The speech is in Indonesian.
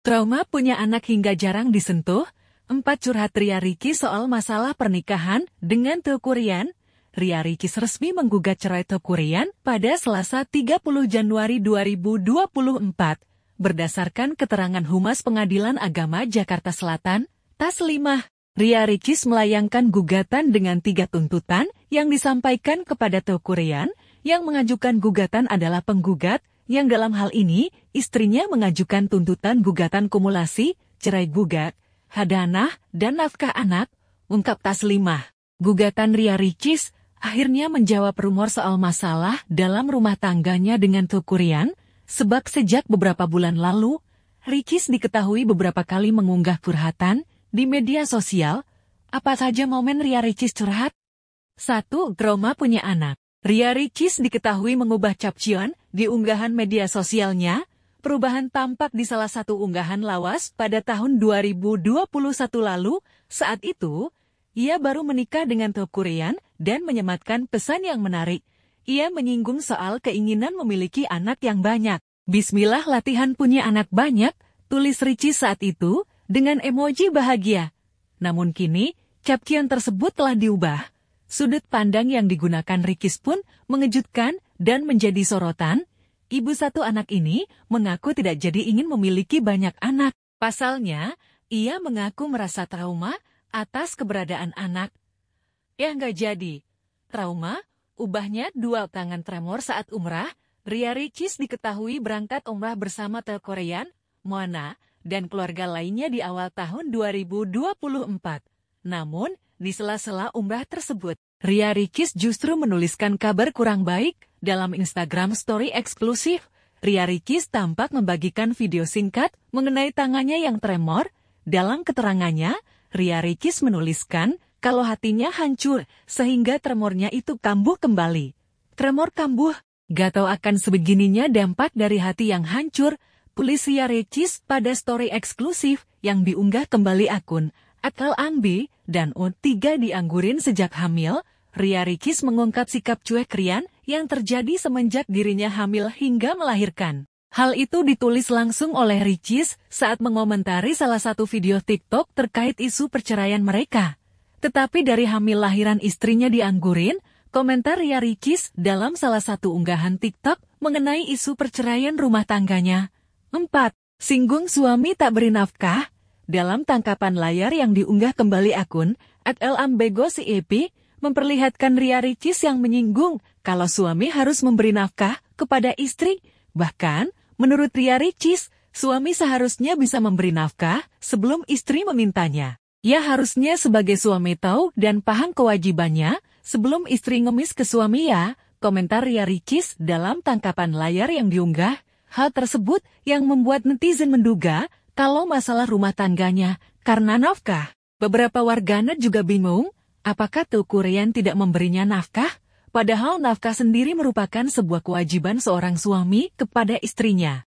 Trauma punya anak hingga jarang disentuh, Empat curhat Ria Riki soal masalah pernikahan dengan Teuku Rian. Ria Riki resmi menggugat cerai Teuku Rian pada Selasa 30 Januari 2024. Berdasarkan keterangan Humas Pengadilan Agama Jakarta Selatan, Taslimah, Ria Ricis melayangkan gugatan dengan tiga tuntutan yang disampaikan kepada Teuku Rian, yang mengajukan gugatan adalah penggugat, yang dalam hal ini istrinya mengajukan tuntutan gugatan kumulasi, cerai gugat, hadanah, dan nafkah anak, ungkap Taslimah. Gugatan Ria Ricis akhirnya menjawab rumor soal masalah dalam rumah tangganya dengan Tukurian, sebab sejak beberapa bulan lalu, Ricis diketahui beberapa kali mengunggah curhatan di media sosial, apa saja momen Ria Ricis curhat? satu Groma punya anak. Ria Ricis diketahui mengubah capcion di unggahan media sosialnya, perubahan tampak di salah satu unggahan lawas pada tahun 2021 lalu. Saat itu, ia baru menikah dengan Top Korean dan menyematkan pesan yang menarik. Ia menyinggung soal keinginan memiliki anak yang banyak. Bismillah latihan punya anak banyak, tulis Ricci saat itu, dengan emoji bahagia. Namun kini, capcian tersebut telah diubah. Sudut pandang yang digunakan Rikis pun mengejutkan dan menjadi sorotan, Ibu satu anak ini mengaku tidak jadi ingin memiliki banyak anak. Pasalnya, ia mengaku merasa trauma atas keberadaan anak. Ya nggak jadi. Trauma, ubahnya dua tangan tremor saat umrah, Ria Ricis diketahui berangkat umrah bersama Tel Korean, Moana, dan keluarga lainnya di awal tahun 2024. Namun, di sela-sela umrah tersebut, Ria Ricis justru menuliskan kabar kurang baik dalam Instagram story eksklusif, Ria Ricis tampak membagikan video singkat mengenai tangannya yang tremor. Dalam keterangannya, Ria Ricis menuliskan kalau hatinya hancur sehingga tremornya itu kambuh kembali. Tremor kambuh, gatau akan sebegininya dampak dari hati yang hancur, tulis Ria Ricis pada story eksklusif yang diunggah kembali akun Akal Angbi dan o 3 dianggurin sejak hamil, Ria Ricis mengungkap sikap cuek Rian yang terjadi semenjak dirinya hamil hingga melahirkan. Hal itu ditulis langsung oleh Ricis saat mengomentari salah satu video TikTok terkait isu perceraian mereka. Tetapi dari hamil lahiran istrinya dianggurin, komentar Ria Ricis dalam salah satu unggahan TikTok mengenai isu perceraian rumah tangganya. 4. Singgung suami tak beri nafkah Dalam tangkapan layar yang diunggah kembali akun, at Ambego memperlihatkan Ria Ricis yang menyinggung kalau suami harus memberi nafkah kepada istri. Bahkan, menurut Ria Ricis, suami seharusnya bisa memberi nafkah sebelum istri memintanya. Ia harusnya sebagai suami tahu dan paham kewajibannya sebelum istri ngemis ke suami ya, komentar Ria Ricis dalam tangkapan layar yang diunggah. Hal tersebut yang membuat netizen menduga kalau masalah rumah tangganya karena nafkah. Beberapa warganet juga bingung Apakah Teuku Rian tidak memberinya nafkah? Padahal nafkah sendiri merupakan sebuah kewajiban seorang suami kepada istrinya.